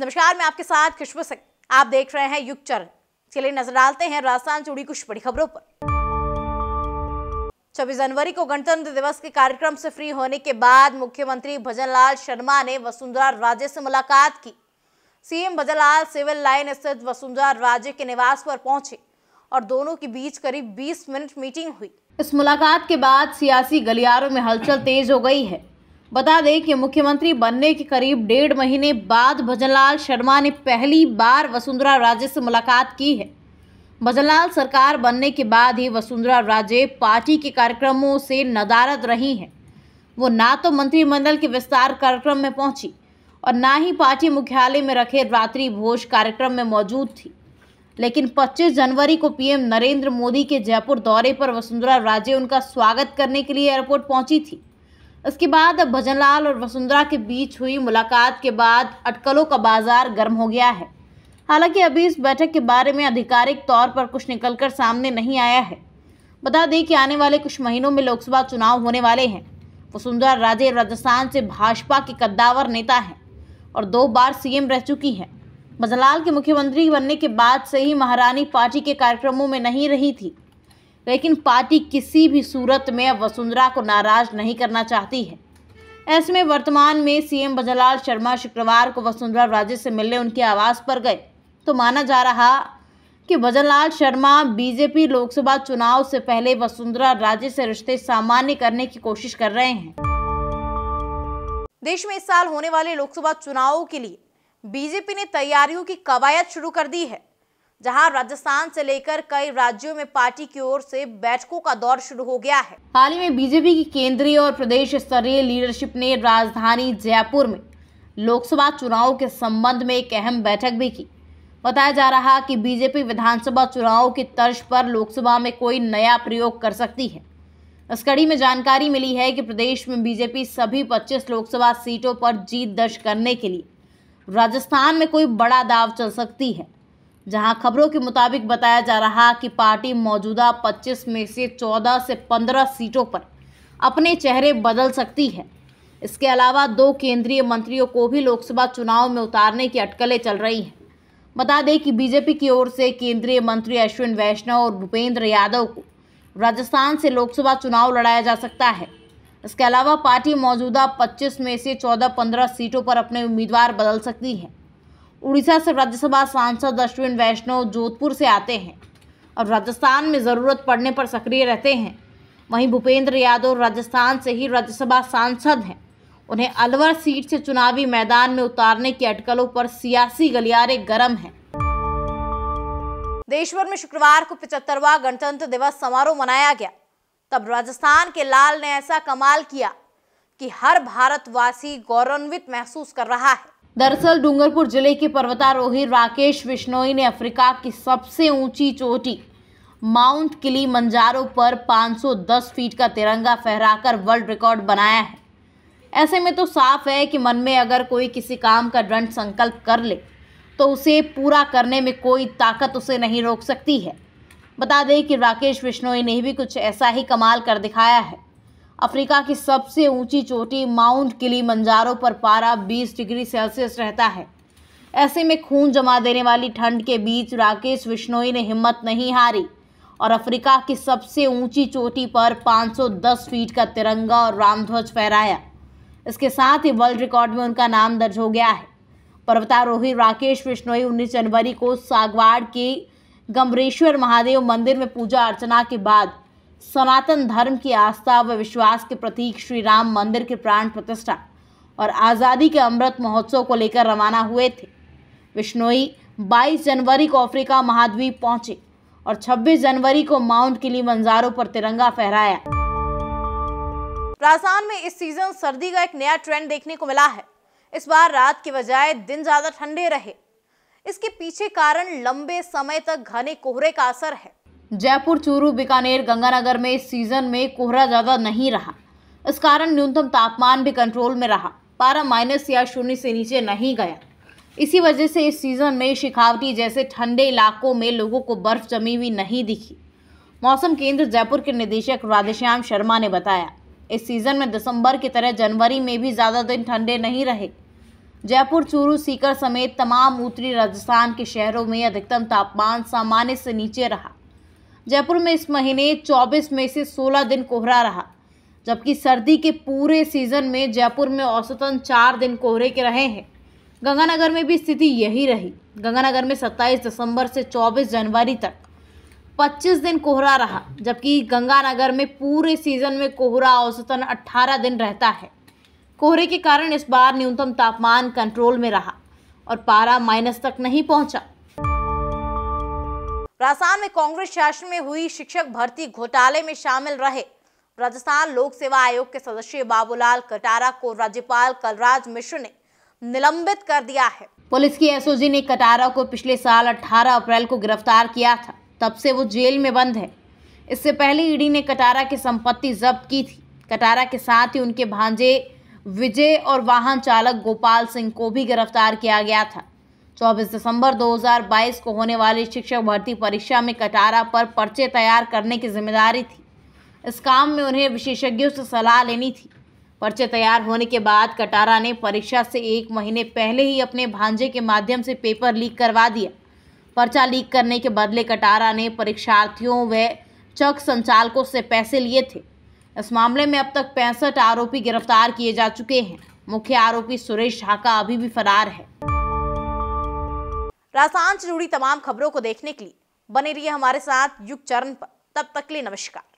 नमस्कार मैं आपके साथ खुशबु सिंह आप देख रहे हैं युग चरण चलिए नजर डालते हैं राजस्थान जुड़ी कुछ बड़ी खबरों पर 26 जनवरी को गणतंत्र दिवस के कार्यक्रम से फ्री होने के बाद मुख्यमंत्री भजनलाल शर्मा ने वसुंधरा राजे से मुलाकात की सीएम भजनलाल सिविल लाइन स्थित वसुंधरा राजे के निवास पर पहुंचे और दोनों के बीच करीब 20 मिनट मीटिंग हुई इस मुलाकात के बाद सियासी गलियारों में हलचल तेज हो गई है बता दें कि मुख्यमंत्री बनने के करीब डेढ़ महीने बाद भजनलाल शर्मा ने पहली बार वसुंधरा राजे से मुलाकात की है भजनलाल सरकार बनने के बाद ही वसुंधरा राजे पार्टी के कार्यक्रमों से नदारद रही हैं वो ना तो मंत्रिमंडल के विस्तार कार्यक्रम में पहुंची और ना ही पार्टी मुख्यालय में रखे रात्रि भोज कार्यक्रम में मौजूद थी लेकिन 25 जनवरी को पीएम नरेंद्र मोदी के जयपुर दौरे पर वसुंधरा राजे उनका स्वागत करने के लिए एयरपोर्ट पहुंची थी उसके बाद भजनलाल और वसुंधरा के बीच हुई मुलाकात के बाद अटकलों का बाजार गर्म हो गया है हालांकि अभी इस बैठक के बारे में आधिकारिक तौर पर कुछ निकलकर सामने नहीं आया है बता दें कि आने वाले कुछ महीनों में लोकसभा चुनाव होने वाले हैं वसुंधरा राजे राजस्थान से भाजपा के कद्दावर नेता हैं और दो बार सीएम रह चुकी हैं भजनलाल के मुख्यमंत्री बनने के बाद से ही महारानी पार्टी के कार्यक्रमों में नहीं रही थी लेकिन पार्टी किसी भी सूरत में अब वसुंधरा को नाराज नहीं करना चाहती है ऐसे में वर्तमान में सीएम भजनलाल शर्मा शुक्रवार को वसुंधरा राजे से मिलने उनके आवास पर गए तो माना जा रहा कि भजनलाल शर्मा बीजेपी लोकसभा चुनाव से पहले वसुंधरा राजे से रिश्ते सामान्य करने की कोशिश कर रहे हैं देश में इस साल होने वाले लोकसभा चुनाव के लिए बीजेपी ने तैयारियों की कवायद शुरू कर दी है जहां राजस्थान से लेकर कई राज्यों में पार्टी की ओर से बैठकों का दौर शुरू हो गया है हाल ही में बीजेपी की केंद्रीय और प्रदेश स्तरीय लीडरशिप ने राजधानी जयपुर में लोकसभा चुनाव के संबंध में एक अहम बैठक भी की बताया जा रहा कि बीजेपी विधानसभा चुनाव की तर्ज पर लोकसभा में कोई नया प्रयोग कर सकती है इस कड़ी में जानकारी मिली है कि प्रदेश में बीजेपी सभी 25 लोकसभा सीटों पर जीत दर्ज करने के लिए राजस्थान में कोई बड़ा दाव चल सकती है जहां खबरों के मुताबिक बताया जा रहा कि पार्टी मौजूदा 25 में से 14 से 15 सीटों पर अपने चेहरे बदल सकती है इसके अलावा दो केंद्रीय मंत्रियों को भी लोकसभा चुनाव में उतारने की अटकलें चल रही हैं बता दें कि बीजेपी की ओर से केंद्रीय मंत्री अश्विन वैष्णव और भूपेंद्र यादव को राजस्थान से लोकसभा चुनाव लड़ाया जा सकता है इसके अलावा पार्टी मौजूदा 25 में से 14-15 सीटों पर अपने उम्मीदवार बदल सकती है उड़ीसा से राज्यसभा सांसद अश्विन वैष्णव जोधपुर से आते हैं और राजस्थान में ज़रूरत पड़ने पर सक्रिय रहते हैं वहीं भूपेंद्र यादव राजस्थान से ही राज्यसभा सांसद हैं उन्हें अलवर सीट से चुनावी मैदान में उतारने की अटकलों पर सियासी गलियारे गर्म हैं देश भर में शुक्रवार को पिचहत्तरवा गणतंत्र दिवस समारोह मनाया गया तब राजस्थान के लाल ने ऐसा कमाल किया कि हर भारतवासी गौरवान्वित महसूस कर रहा है दरअसल डूंगरपुर जिले के पर्वतारोही राकेश विश्नोई ने अफ्रीका की सबसे ऊंची चोटी माउंट किली मंजारो पर 510 फीट का तिरंगा फहराकर वर्ल्ड रिकॉर्ड बनाया है ऐसे में तो साफ है कि मन में अगर कोई किसी काम का दृढ़ संकल्प कर ले तो उसे पूरा करने में कोई ताकत उसे नहीं रोक सकती है बता दें कि राकेश विश्नोई ने भी कुछ ऐसा ही कमाल कर दिखाया है अफ्रीका की सबसे ऊंची चोटी माउंट किली मंजारों पर पारा 20 डिग्री सेल्सियस रहता है ऐसे में खून जमा देने वाली ठंड के बीच राकेश विश्नोई ने हिम्मत नहीं हारी और अफ्रीका की सबसे ऊंची चोटी पर 510 फीट का तिरंगा और रामध्वज फहराया इसके साथ ही वर्ल्ड रिकॉर्ड में उनका नाम दर्ज हो गया है पर्वतारोही राकेश विश्नोई उन्नीस जनवरी को सागवाड़ के गम्बरेश्वर महादेव मंदिर में पूजा अर्चना के बाद सनातन धर्म की आस्था व विश्वास के प्रतीक श्री राम मंदिर के प्राण प्रतिष्ठा और आज़ादी के अमृत महोत्सव को लेकर रवाना हुए थे विश्नोई 22 जनवरी को अफ्रीका महाद्वीप पहुंचे और 26 जनवरी को माउंट किली मंजारों पर तिरंगा फहराया राजस्थान में इस सीजन सर्दी का एक नया ट्रेंड देखने को मिला है इस बार रात के बजाय दिन ज़्यादा ठंडे रहे इसके पीछे कारण लंबे समय तक घने कोहरे का असर है जयपुर चूरू बीकानेर गंगानगर में इस सीजन में कोहरा ज़्यादा नहीं रहा इस कारण न्यूनतम तापमान भी कंट्रोल में रहा पारा माइनस या शून्य से नीचे नहीं गया इसी वजह से इस सीज़न में शिखावटी जैसे ठंडे इलाकों में लोगों को बर्फ़ जमी हुई नहीं दिखी मौसम केंद्र जयपुर के निदेशक राधेश्याम शर्मा ने बताया इस सीज़न में दिसंबर की तरह जनवरी में भी ज़्यादा दिन ठंडे नहीं रहे जयपुर चूरू सीकर समेत तमाम उत्तरी राजस्थान के शहरों में अधिकतम तापमान सामान्य से नीचे रहा जयपुर में इस महीने 24 मई से 16 दिन कोहरा रहा जबकि सर्दी के पूरे सीजन में जयपुर में औसतन चार दिन कोहरे के रहे हैं गंगानगर में भी स्थिति यही रही गंगानगर में 27 दिसंबर से 24 जनवरी तक 25 दिन कोहरा रहा जबकि गंगानगर में पूरे सीजन में कोहरा औसतन 18 दिन रहता है कोहरे के कारण इस बार न्यूनतम तापमान कंट्रोल में रहा और पारा माइनस तक नहीं पहुंचा राजस्थान में कांग्रेस शासन में हुई शिक्षक भर्ती घोटाले में शामिल रहे राजस्थान लोक सेवा आयोग के सदस्य बाबूलाल कटारा को राज्यपाल कलराज मिश्र ने निलंबित कर दिया है पुलिस की एसओजी ने कटारा को पिछले साल 18 अप्रैल को गिरफ्तार किया था तब से वो जेल में बंद है इससे पहले ईडी ने कटारा की संपत्ति जब्त की थी कटारा के साथ ही उनके भांजे विजय और वाहन चालक गोपाल सिंह को भी गिरफ्तार किया गया था 24 दिसंबर 2022 को होने वाली शिक्षक भर्ती परीक्षा में कटारा पर पर्चे तैयार करने की जिम्मेदारी थी इस काम में उन्हें विशेषज्ञों से सलाह लेनी थी पर्चे तैयार होने के बाद कटारा ने परीक्षा से एक महीने पहले ही अपने भांजे के माध्यम से पेपर लीक करवा दिया पर्चा लीक करने के बदले कटारा ने परीक्षार्थियों व चक संचालकों से पैसे लिए थे इस मामले में अब तक पैंसठ आरोपी गिरफ्तार किए जा चुके हैं मुख्य आरोपी सुरेश ढाका अभी भी फरार है राजस्थान से जुड़ी तमाम खबरों को देखने के लिए बने रहिए हमारे साथ युग चरण पर तब तक के लिए नमस्कार